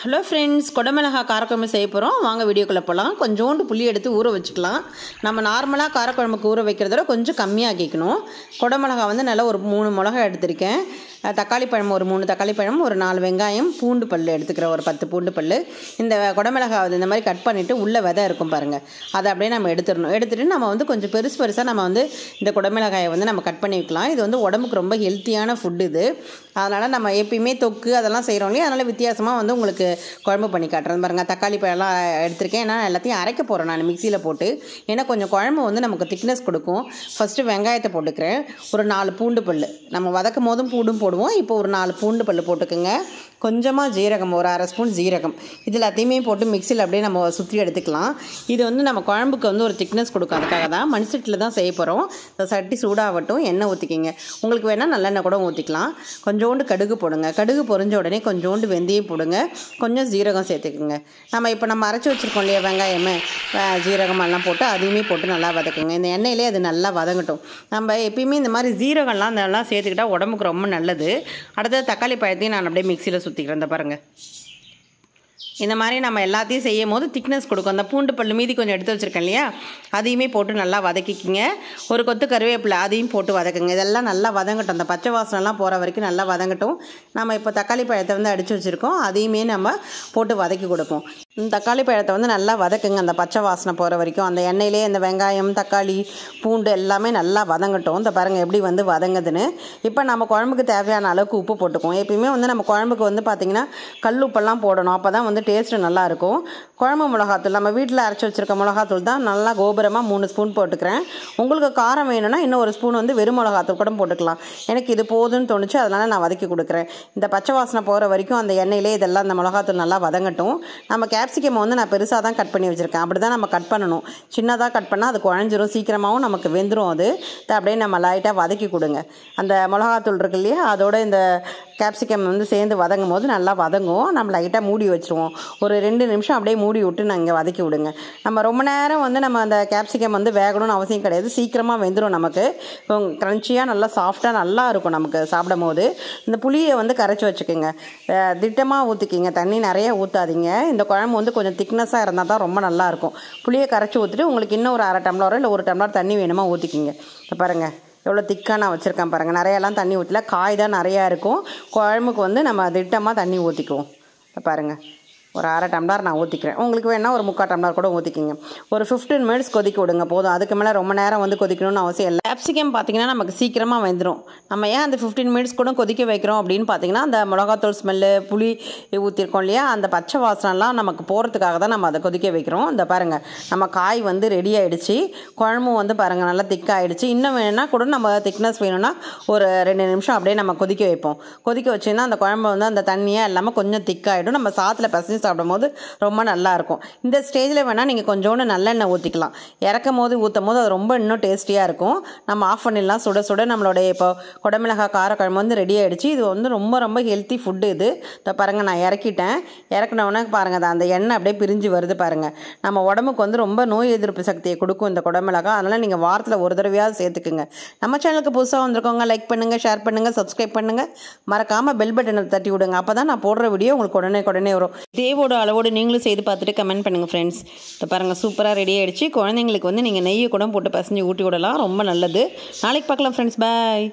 hello friends கொடமிளகா காரக்குழம்பு செய்ய போகிறோம் வாங்க வீடியோக்குள்ளே போகலாம் கொஞ்சோண்டு புளி எடுத்து ஊற வச்சுக்கலாம் நம்ம நார்மலாக காரக்குழம்புக்கு ஊற வைக்கிறத கொஞ்சம் கம்மியாக கேட்கணும் குடமிளகா வந்து நல்லா ஒரு மூணு மிளகாய் எடுத்திருக்கேன் தக்காளி பழம் ஒரு மூணு தக்காளி பழம் ஒரு நாலு வெங்காயம் பூண்டு பல் எடுத்துக்கிற ஒரு பத்து பூண்டு பல் இந்த கொடமிளகா வந்து இந்த மாதிரி கட் பண்ணிவிட்டு உள்ளே விதை இருக்கும் பாருங்கள் அதை அப்படியே நம்ம எடுத்துடணும் எடுத்துகிட்டு நம்ம வந்து கொஞ்சம் பெருசு பெருசாக நம்ம வந்து இந்த குடமிளகாயை வந்து நம்ம கட் பண்ணி வைக்கலாம் இது வந்து உடம்புக்கு ரொம்ப ஹெல்த்தியான ஃபுட்டு இது அதனால் நம்ம எப்பயுமே தொக்கு அதெல்லாம் செய்கிறோம் இல்லையா அதனால் வித்தியாசமாக வந்து உங்களுக்கு உங்களுக்கு குழம்பு பண்ணி காட்டுறேன் பாருங்க தக்காளி பழம்லாம் எடுத்திருக்கேன் ஏன்னா எல்லாத்தையும் அரைக்க போகிறேன் நான் மிக்சியில் போட்டு ஏன்னா கொஞ்சம் குழம்பு வந்து நமக்கு திக்னஸ் கொடுக்கும் ஃபஸ்ட்டு வெங்காயத்தை போட்டுக்கிறேன் ஒரு நாலு பூண்டு பல் நம்ம வதக்கும் போதும் பூண்டும் போடுவோம் இப்போ ஒரு நாலு பூண்டு பல் போட்டுக்கோங்க கொஞ்சமாக ஜீரகம் ஒரு அரை ஸ்பூன் ஜீரகம் இது எல்லாத்தையுமே போட்டு மிக்சியில் அப்படியே நம்ம சுற்றி எடுத்துக்கலாம் இது வந்து நம்ம குழம்புக்கு வந்து ஒரு திக்னஸ் கொடுக்கும் அதுக்காக தான் மண்சட்டில் தான் செய்ய போகிறோம் இந்த சட்டி சூடாகட்டும் எண்ணெய் ஊற்றிக்கிங்க உங்களுக்கு வேணால் நல்லெண்ணெய் கூட ஊற்றிக்கலாம் கொஞ்சோண்டு கடுகு போடுங்க கடுகு பொறிஞ்ச உடனே கொஞ்சோண்டு வெந்தயம் போடுங்க கொஞ்சம் ஜீரகம் சேர்த்துக்குங்க நம்ம இப்போ நம்ம அரைச்சி வச்சுருக்கோம் இல்லையா வெங்காயமே ஜீரகம் எல்லாம் போட்டு அதையுமே போட்டு நல்லா வதக்குங்க இந்த எண்ணெயிலே அது நல்லா வதங்கட்டும் நம்ம எப்பயுமே இந்த மாதிரி ஜீரகம்லாம் அதெல்லாம் சேர்த்துக்கிட்டால் உடம்புக்கு ரொம்ப நல்லது அடுத்தது தக்காளி பழத்தையும் நான் அப்படியே மிக்சியில் சுற்றிக்கிறேன் இந்த பாருங்கள் இந்த மாதிரி நம்ம எல்லாத்தையும் செய்யும் போது திக்னஸ் கொடுக்கும் அந்த பூண்டு பல் மீதி கொஞ்சம் எடுத்து வச்சுருக்கேன் இல்லையா அதையுமே போட்டு நல்லா வதக்கிக்கிங்க ஒரு கொத்து கருவேப்பிலை அதையும் போட்டு வதக்குங்க இதெல்லாம் நல்லா வதங்கட்டும் அந்த பச்சை வாசனைலாம் போகிற வரைக்கும் நல்லா வதங்கட்டும் நம்ம இப்போ தக்காளி பழத்தை வந்து அடித்து வச்சுருக்கோம் அதையுமே நம்ம போட்டு வதக்கி கொடுப்போம் இந்த தக்காளி பழத்தை வந்து நல்லா வதக்குங்க அந்த பச்சை வாசனை போகிற வரைக்கும் அந்த எண்ணெயிலே இந்த வெங்காயம் தக்காளி பூண்டு எல்லாமே நல்லா வதங்கட்டும் இந்த பாருங்கள் எப்படி வந்து வதங்குதுன்னு இப்போ நம்ம குழம்புக்கு தேவையான அளவுக்கு உப்பு போட்டுக்குவோம் எப்பயுமே வந்து நம்ம குழம்புக்கு வந்து பார்த்திங்கன்னா கல் உப்பெல்லாம் போடணும் அப்போ தான் வந்து டேஸ்ட்டு நல்லாயிருக்கும் குழம்பு மிளகாத்தூள் நம்ம வீட்டில் அரைச்சி வச்சுருக்க மிளகாத்தூள் தான் நல்லா கோபுரமாக மூணு ஸ்பூன் போட்டுக்கிறேன் உங்களுக்கு காரம் வேணும்னா இன்னும் ஒரு ஸ்பூன் வந்து வெறும் மிளகாத்தூள் கூட போட்டுக்கலாம் எனக்கு இது போதுன்னு தோணுச்சு அதனால் நான் வதக்கி கொடுக்குறேன் இந்த பச்சை வாசனை போகிற வரைக்கும் அந்த எண்ணெயிலே இதெல்லாம் அந்த மிளகாத்தூள் நல்லா வதங்கட்டும் நம்ம கேப்சிகம் வந்து நான் பெருசாக தான் கட் பண்ணி வச்சுருக்கேன் அப்படி தான் நம்ம கட் பண்ணணும் சின்னதாக கட் பண்ணால் அது குழஞ்சிரும் சீக்கிரமாகவும் நமக்கு வெந்துடும் அது அப்படியே நம்ம லைட்டாக வதக்கி கொடுங்க அந்த மிளகாத்தூள் இருக்கு இல்லையா அதோட இந்த கேப்சிகம் வந்து சேர்ந்து வதங்கும் போது நல்லா வதங்கும் நம்ம லைட்டாக மூடி வச்சுருவோம் வதக்கிடுவோம் ஒரு ரெண்டு நிமிஷம் அப்படியே மூடி விட்டு நான் இங்கே வதக்கி விடுங்க நம்ம ரொம்ப நேரம் வந்து நம்ம அந்த கேப்சிகம் வந்து வேகணும்னு அவசியம் கிடையாது சீக்கிரமாக வெந்துடும் நமக்கு க்ரன்ச்சியாக நல்லா சாஃப்டாக நல்லா இருக்கும் நமக்கு சாப்பிடும் போது இந்த புளியை வந்து கரைச்சி வச்சுக்கோங்க திட்டமாக ஊற்றிக்கிங்க தண்ணி நிறைய ஊற்றாதீங்க இந்த குழம்பு வந்து கொஞ்சம் திக்னஸாக இருந்தால் தான் ரொம்ப நல்லாயிருக்கும் புளியை கரைச்சி ஊற்றிட்டு உங்களுக்கு இன்னும் ஒரு அரை டம்ளரோ இல்லை ஒரு டம்ளர் தண்ணி வேணுமா ஊற்றிக்கிங்க இப்போ பாருங்கள் எவ்வளோ திக்காக நான் வச்சுருக்கேன் பாருங்கள் நிறையெல்லாம் தண்ணி ஊற்றல காய் தான் நிறையா இருக்கும் குழம்புக்கு வந்து நம்ம திட்டமாக தண்ணி ஊற்றிக்குவோம் பாருங்கள் ஒரு அரை டம்ளர் நான் ஊற்றிக்கிறேன் உங்களுக்கு வேணால் ஒரு முக்கால் டம்ளர் கூட ஊற்றிக்கிங்க ஒரு ஃபிஃப்டீன் மினிட்ஸ் கொதிக்க விடுங்க போதும் அதுக்கு மேலே ரொம்ப நேரம் வந்து கொதிக்கணும்னு அவசியம் இல்லை கேப்சிகம் பார்த்திங்கன்னா நமக்கு சீக்கிரமாக வந்துடும் நம்ம ஏன் அந்த ஃபிஃப்டீன் மினிட்ஸ் கூட கொதிக்க வைக்கிறோம் அப்படின்னு பார்த்திங்கன்னா அந்த மிளகாத்தூள் ஸ்மெல்லு புளி ஊற்றிருக்கோம் இல்லையா அந்த பச்சை வாசனெலாம் நமக்கு போகிறதுக்காக தான் நம்ம அதை கொதிக்க வைக்கிறோம் இந்த பாருங்கள் நம்ம காய் வந்து ரெடி ஆகிடுச்சு குழம்பும் வந்து பாருங்கள் நல்லா ஆகிடுச்சு இன்னும் வேணும்னா கூட நம்ம திக்னஸ் வேணும்னா ஒரு ரெண்டு நிமிஷம் அப்படியே நம்ம கொதிக்க வைப்போம் கொதிக்க வச்சுன்னா அந்த குழம்பு வந்து அந்த தண்ணியாக இல்லாமல் கொஞ்சம் திக்காகிடும் நம்ம சாத்தில் பசங்க செஞ்சு சாப்பிடும்போது ரொம்ப நல்லாயிருக்கும் இந்த ஸ்டேஜில் வேணால் நீங்கள் கொஞ்சோண்டு நல்லெண்ணெய் ஊற்றிக்கலாம் இறக்கும் போது ஊற்றும் போது அது ரொம்ப இன்னும் டேஸ்டியாக இருக்கும் நம்ம ஆஃப் பண்ணிடலாம் சுட சுட நம்மளுடைய இப்போ குடமிளகா காரக்குழம்பு வந்து ரெடி ஆகிடுச்சு இது வந்து ரொம்ப ரொம்ப ஹெல்த்தி ஃபுட்டு இது இதை பாருங்கள் நான் இறக்கிட்டேன் இறக்கினவுடனே பாருங்கள் அந்த எண்ணெய் அப்படியே பிரிஞ்சு வருது பாருங்கள் நம்ம உடம்புக்கு வந்து ரொம்ப நோய் எதிர்ப்பு சக்தியை கொடுக்கும் இந்த குடமிளகா அதனால் நீங்கள் வாரத்தில் ஒரு தடவையாவது சேர்த்துக்குங்க நம்ம சேனலுக்கு புதுசாக வந்திருக்கோங்க லைக் பண்ணுங்கள் ஷேர் பண்ணுங்கள் சப்ஸ்கிரைப் பண்ணுங்கள் மறக்காமல் பெல் பட்டனை தட்டி விடுங்க அப்போ தான் நான் போடுற வீடியோ உங்களுக்கு உடனே உடனே வரும் இதே சேவோட அளவோடு நீங்களும் செய்து பார்த்துட்டு கமெண்ட் பண்ணுங்கள் ஃப்ரெண்ட்ஸ் இப்போ பாருங்கள் சூப்பராக ரெடி ஆகிடுச்சு குழந்தைங்களுக்கு வந்து நீங்கள் நெய்யை கூட போட்டு பசஞ்சு ஊட்டி விடலாம் ரொம்ப நல்லது நாளைக்கு பார்க்கலாம் ஃப்ரெண்ட்ஸ் பாய்